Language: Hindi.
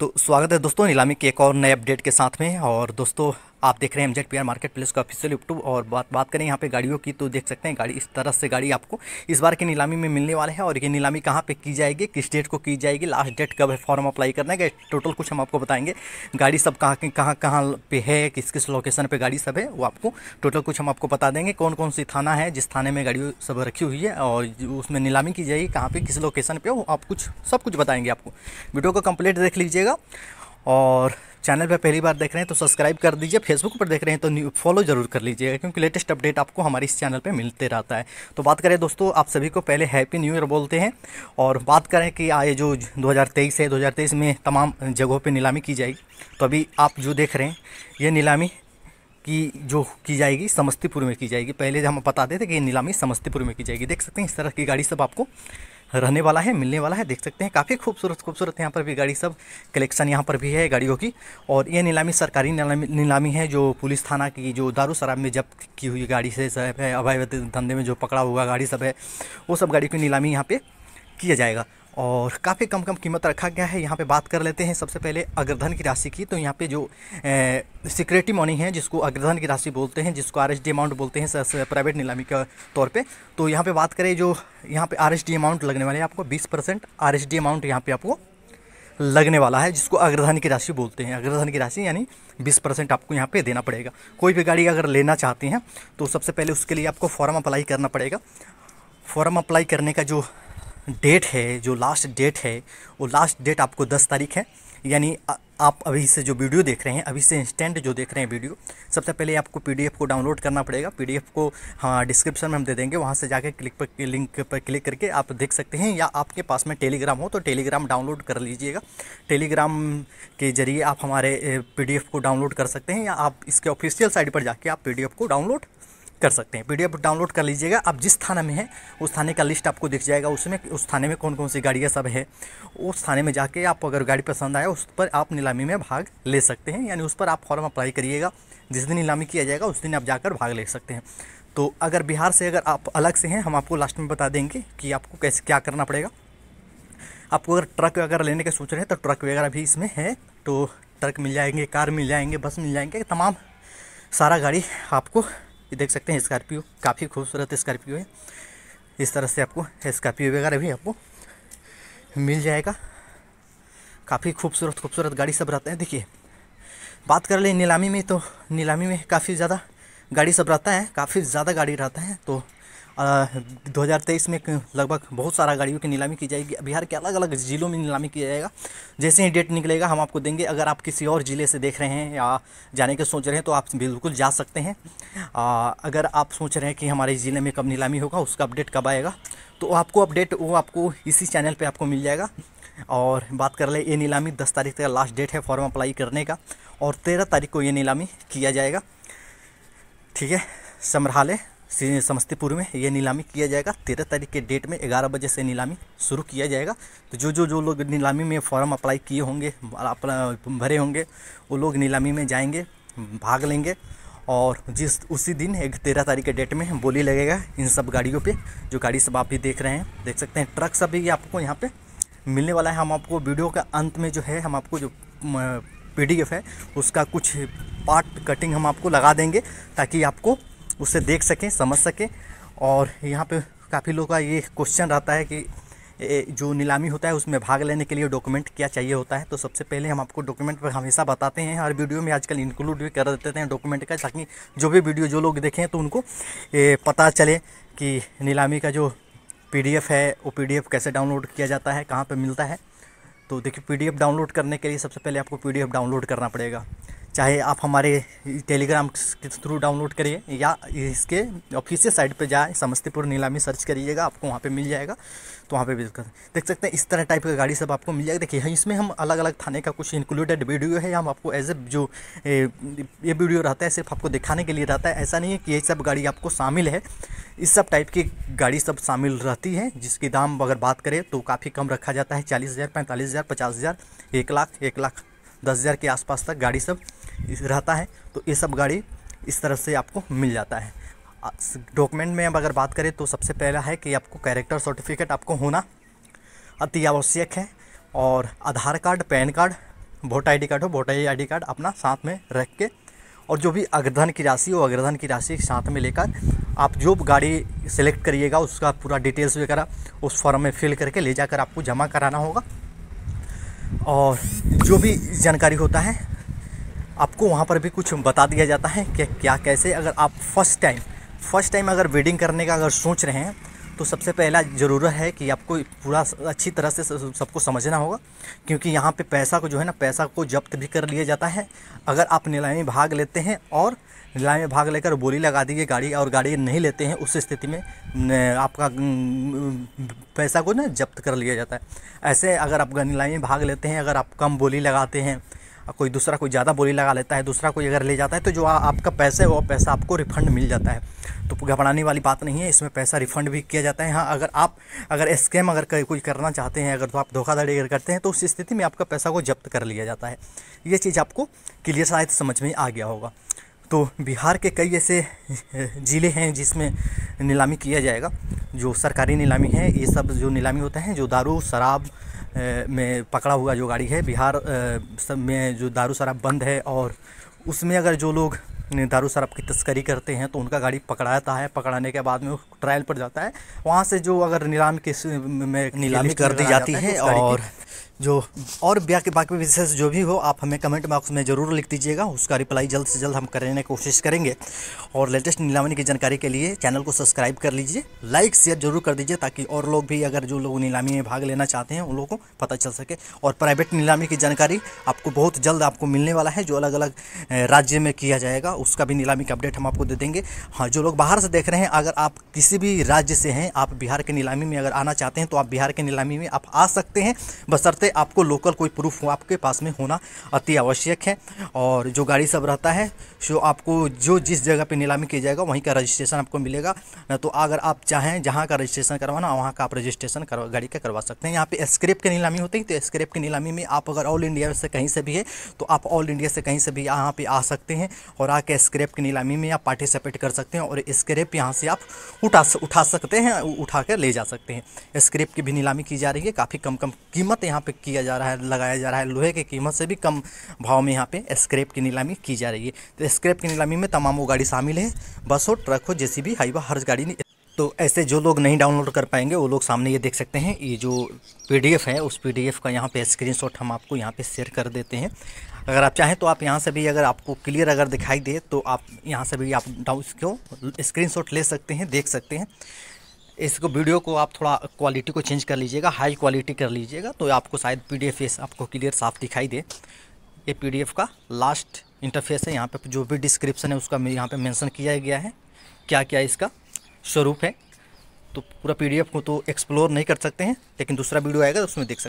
तो स्वागत है दोस्तों नीलामी के एक और नए अपडेट के साथ में और दोस्तों आप देख रहे हैं M Z P R market place का ऑफिशियल यूट्यूब और बात बात करें यहाँ पे गाड़ियों की तो देख सकते हैं गाड़ी इस तरह से गाड़ी आपको इस बार की नीलामी में मिलने वाले हैं और ये नीलामी कहाँ पे की जाएगी किस डेट को की जाएगी लास्ट डेट कब है फॉर्म अप्लाई करना है टोटल कुछ हम आपको बताएंगे गाड़ी सब कहाँ कहाँ कहाँ पे है किस किस लोकेशन पर गाड़ी सब है वो आपको टोटल कुछ हम आपको बता देंगे कौन कौन सी थाना है जिस थाने में गाड़ी सब रखी हुई है और उसमें नीलामी की जाएगी कहाँ पर किस लोकेशन पर वो आप कुछ सब कुछ बताएंगे आपको वीडियो को कम्प्लीट देख लीजिएगा और चैनल पर पहली बार देख रहे हैं तो सब्सक्राइब कर दीजिए फेसबुक पर देख रहे हैं तो फॉलो जरूर कर लीजिएगा क्योंकि लेटेस्ट अपडेट आपको हमारे इस चैनल पर मिलते रहता है तो बात करें दोस्तों आप सभी को पहले हैप्पी न्यू ईयर बोलते हैं और बात करें कि आए जो दो है दो में तमाम जगहों पर नीलामी की जाएगी तो अभी आप जो देख रहे हैं ये नीलामी की जो की जाएगी समस्तीपुर में की जाएगी पहले हम बता देते कि ये नीलामी समस्तीपुर में की जाएगी देख सकते हैं इस तरह की गाड़ी सब आपको रहने वाला है मिलने वाला है देख सकते हैं काफ़ी खूबसूरत खूबसूरत यहाँ पर भी गाड़ी सब कलेक्शन यहाँ पर भी है गाड़ियों की और ये नीलामी सरकारी नीलामी नीलामी है जो पुलिस थाना की जो दारू शराब में जब्त की हुई गाड़ी से सब है अवैध धंधे में जो पकड़ा हुआ गाड़ी सब है वो सब गाड़ी की नीलामी यहाँ पर किया जाएगा और काफ़ी कम कम कीमत रखा गया है यहाँ पे बात कर लेते हैं सबसे पहले अग्रधन की राशि की तो यहाँ पे जो सिक्योरिटी मॉनी है जिसको अग्रधन की राशि बोलते हैं जिसको आर अमाउंट बोलते हैं प्राइवेट नीलामी के तौर पे तो यहाँ पे बात करें जो यहाँ पे आर अमाउंट लगने वाले हैं आपको बीस परसेंट आर अमाउंट यहाँ पर आपको लगने वाला है जिसको अग्रधन की राशि बोलते हैं अग्रधन की राशि यानी 20 परसेंट आपको यहाँ पे देना पड़ेगा कोई भी गाड़ी अगर लेना चाहते हैं तो सबसे पहले उसके लिए आपको फॉर्म अप्लाई करना पड़ेगा फॉर्म अप्लाई करने का जो डेट है जो लास्ट डेट है वो लास्ट डेट आपको दस तारीख है यानी आप अभी से जो वीडियो देख रहे हैं अभी से इंस्टेंट जो देख रहे हैं वीडियो सबसे पहले आपको पीडीएफ को डाउनलोड करना पड़ेगा पीडीएफ को हाँ डिस्क्रिप्शन में हम दे देंगे वहाँ से जाकर क्लिक पर लिंक पर क्लिक करके आप देख सकते हैं या आपके पास में टेलीग्राम हो तो टेलीग्राम डाउनलोड कर लीजिएगा टेलीग्राम के जरिए आप हमारे पी को डाउनलोड कर सकते हैं या आप इसके ऑफिशियल साइट पर जाके आप पी को डाउनलोड कर सकते हैं पीडीएफ डाउनलोड कर लीजिएगा आप जिस थाना में हैं उस थाने का लिस्ट आपको दिख जाएगा उसमें उस थाने में कौन कौन सी गाड़ियाँ सब है उस थाने में जाके आप अगर गाड़ी पसंद आए उस पर आप नीलामी में भाग ले सकते हैं यानी उस पर आप फॉर्म अप्लाई करिएगा जिस दिन नीलामी किया जाएगा उस दिन आप जाकर भाग ले सकते हैं तो अगर बिहार से अगर आप अलग से हैं हम आपको लास्ट में बता देंगे कि आपको कैसे क्या करना पड़ेगा आपको अगर ट्रक वगैरह लेने के सोच रहे हैं तो ट्रक वगैरह भी इसमें है तो ट्रक मिल जाएंगे कार मिल जाएंगे बस मिल जाएंगे तमाम सारा गाड़ी आपको ये देख सकते हैं स्कॉर्पियो काफ़ी खूबसूरत स्कॉर्पियो है इस तरह से आपको स्कॉर्पियो वगैरह भी आपको मिल जाएगा काफ़ी खूबसूरत खूबसूरत गाड़ी सब रहता है देखिए बात कर ले नीलामी में तो नीलामी में काफ़ी ज़्यादा गाड़ी सब रहता है काफ़ी ज़्यादा गाड़ी रहता है तो दो हज़ार तेईस में लगभग बहुत सारा गाड़ियों की नीलामी की जाएगी बिहार के अलग अलग ज़िलों में नीलामी किया जाएगा जैसे ही डेट निकलेगा हम आपको देंगे अगर आप किसी और ज़िले से देख रहे हैं या जाने के सोच रहे हैं तो आप बिल्कुल जा सकते हैं आ, अगर आप सोच रहे हैं कि हमारे ज़िले में कब नीलामी होगा उसका अपडेट कब आएगा तो आपको अपडेट वो आपको इसी चैनल पर आपको मिल जाएगा और बात कर ले ये नीलामी दस तारीख तक लास्ट डेट है फॉर्म अप्लाई करने का और तेरह तारीख को ये नीलामी किया जाएगा ठीक है समरहाले समस्तीपुर में यह नीलामी किया जाएगा तेरह तारीख के डेट में ग्यारह बजे से नीलामी शुरू किया जाएगा तो जो जो जो लोग नीलामी में फॉर्म अप्लाई किए होंगे भरे होंगे वो लोग नीलामी में जाएंगे भाग लेंगे और जिस उसी दिन एक तेरह तारीख के डेट में बोली लगेगा इन सब गाड़ियों पे जो गाड़ी सब आप भी देख रहे हैं देख सकते हैं ट्रक सब भी आपको यहाँ पे मिलने वाला है हम आपको वीडियो का अंत में जो है हम आपको जो पीडीएफ है उसका कुछ पार्ट कटिंग हम आपको लगा देंगे ताकि आपको उसे देख सकें समझ सकें और यहाँ पे काफ़ी लोगों का ये क्वेश्चन रहता है कि जो नीलामी होता है उसमें भाग लेने के लिए डॉक्यूमेंट क्या चाहिए होता है तो सबसे पहले हम आपको डॉक्यूमेंट पर हमेशा बताते हैं हर वीडियो में आजकल इंक्लूड भी कर देते हैं डॉक्यूमेंट का ताकि जो भी वीडियो जो लोग देखें तो उनको पता चले कि नीलामी का जो पी है वो पी कैसे डाउनलोड किया जाता है कहाँ पर मिलता है तो देखिए पी डाउनलोड करने के लिए सबसे पहले आपको पी डाउनलोड करना पड़ेगा चाहे आप हमारे टेलीग्राम के थ्रू डाउनलोड करिए या इसके ऑफिशियल साइट पे जाए समस्तीपुर नीलामी सर्च करिएगा आपको वहाँ पे मिल जाएगा तो वहाँ पे भी कर देख सकते हैं इस तरह टाइप का गाड़ी सब आपको मिल जाएगा देखिए इसमें हम अलग अलग थाने का कुछ इंक्लूडेड वीडियो है हम आपको एज ए जो ए, ये वीडियो रहता है सिर्फ आपको दिखाने के लिए रहता है ऐसा नहीं है कि ये सब गाड़ी आपको शामिल है इस सब टाइप की गाड़ी सब शामिल रहती है जिसकी दाम अगर बात करें तो काफ़ी कम रखा जाता है चालीस हज़ार पैंतालीस हज़ार पचास हज़ार एक लाख एक लाख दस हज़ार के आसपास तक गाड़ी सब रहता है तो ये सब गाड़ी इस तरह से आपको मिल जाता है डॉक्यूमेंट में अब अगर बात करें तो सबसे पहला है कि आपको कैरेक्टर सर्टिफिकेट आपको होना अति आवश्यक है और Aadhaar card PAN card voter I card हो वोटर आई कार्ड अपना साथ में रख के और जो भी अग्रधन की राशि हो अग्रधन की राशि साथ में लेकर आप जो गाड़ी सेलेक्ट करिएगा उसका पूरा डिटेल्स वगैरह उस फॉर्म में फिल करके ले जाकर आपको जमा कराना होगा और जो भी जानकारी होता है आपको वहाँ पर भी कुछ बता दिया जाता है कि क्या कैसे अगर आप फर्स्ट टाइम फर्स्ट टाइम अगर वेडिंग करने का अगर सोच रहे हैं तो सबसे पहला ज़रूरत है कि आपको पूरा अच्छी तरह से सबको समझना होगा क्योंकि यहाँ पे पैसा को जो है ना पैसा को जब्त भी कर लिया जाता है अगर आप नीलामी भाग लेते हैं और नीलामी में भाग लेकर बोली लगा दी गाड़ी और गाड़ी नहीं लेते हैं उस स्थिति में आपका पैसा को ना जब्त कर लिया जाता है ऐसे अगर आप नीलामी में भाग लेते हैं अगर आप कम बोली लगाते हैं कोई दूसरा कोई ज़्यादा बोली लगा लेता है दूसरा कोई अगर ले जाता है तो जो आ, आपका पैसा है वो पैसा आपको रिफंड मिल जाता है तो घबराने वाली बात नहीं है इसमें पैसा रिफंड भी किया जाता है हाँ अगर आप अगर स्कैम अगर कोई करना चाहते हैं अगर तो आप धोखाधड़ी अगर करते हैं तो उस स्थिति में आपका पैसा को जब्त कर लिया जाता है ये चीज़ आपको क्लियर शायद समझ में आ गया होगा तो बिहार के कई ऐसे ज़िले हैं जिसमें नीलामी किया जाएगा जो सरकारी नीलामी है ये सब जो नीलामी होता है जो दारू शराब में पकड़ा हुआ जो गाड़ी है बिहार सब में जो दारू शराब बंद है और उसमें अगर जो लोग दारू शराब की तस्करी करते हैं तो उनका गाड़ी पकड़ाता है पकड़ाने के बाद में वो ट्रायल पर जाता है वहाँ से जो अगर नीलाम के में नीलामी कर दी जाती है तो और जो और ब्याह के बाकी विशेष जो भी हो आप हमें कमेंट बॉक्स में ज़रूर लिख दीजिएगा उसका रिप्लाई जल्द से जल्द हम करने की कोशिश करेंगे और लेटेस्ट नीलामी की जानकारी के लिए चैनल को सब्सक्राइब कर लीजिए लाइक शेयर जरूर कर दीजिए ताकि और लोग भी अगर जो लोग नीलामी में भाग लेना चाहते हैं उन लोगों को पता चल सके और प्राइवेट नीलामी की जानकारी आपको बहुत जल्द आपको मिलने वाला है जो अलग अलग राज्य में किया जाएगा उसका भी नीलामी का अपडेट हम आपको दे देंगे हाँ जो लोग बाहर से देख रहे हैं अगर आप किसी भी राज्य से हैं आप बिहार के नीलामी में अगर आना चाहते हैं तो आप बिहार के नीलामी में आप आ सकते हैं बसरते सकते आपको लोकल कोई प्रूफ हो आपके पास में होना अति आवश्यक है और जो गाड़ी सब रहता है सो आपको जो जिस जगह पे नीलामी किया जाएगा वहीं का रजिस्ट्रेशन आपको मिलेगा ना तो अगर आप चाहें जहां का रजिस्ट्रेशन करवाना वहां का आप रजिस्ट्रेशन गाड़ी का करवा सकते हैं यहाँ पर स्क्रेप की नीलामी होती है तो स्क्रेप की नीलामी में आप अगर ऑल इंडिया से कहीं से भी है तो आप ऑल इंडिया से कहीं से भी यहाँ पर आ सकते हैं और आके स्क्रेप की नीलामी में आप पार्टिसिपेट कर सकते हैं और स्क्रेप यहाँ से आप उठा उठा सकते हैं उठा ले जा सकते हैं स्क्रेप की भी नीलामी की जा रही है काफ़ी कम कम कीमत यहाँ पे किया जा रहा है लगाया जा रहा है लोहे की कीमत से भी कम भाव में यहाँ पे स्क्रैप की नीलामी की जा रही है तो स्क्रैप की नीलामी में तमाम वो गाड़ी शामिल है बस हो ट्रक हो जैसी भी हाईवा हर गाड़ी तो ऐसे जो लोग नहीं डाउनलोड कर पाएंगे वो लोग सामने ये देख सकते हैं ये जो पीडीएफ है उस पीडीएफ का यहाँ पे स्क्रीनशॉट हम आपको यहाँ पे शेयर कर देते हैं अगर आप चाहें तो आप यहाँ से भी अगर आपको क्लियर अगर दिखाई दे तो आप यहाँ से भी आप डाउन इसको स्क्रीन ले सकते हैं देख सकते हैं इसको वीडियो को आप थोड़ा क्वालिटी को चेंज कर लीजिएगा हाई क्वालिटी कर लीजिएगा तो आपको शायद पी डी आपको क्लियर साफ दिखाई दे ये पी का लास्ट इंटरफेस है यहाँ पे जो भी डिस्क्रिप्शन है उसका यहाँ पे मेंशन किया गया है क्या क्या इसका स्वरूप है तो पूरा पीडीएफ को तो एक्सप्लोर नहीं कर सकते हैं लेकिन दूसरा वीडियो आएगा तो उसमें देख सकते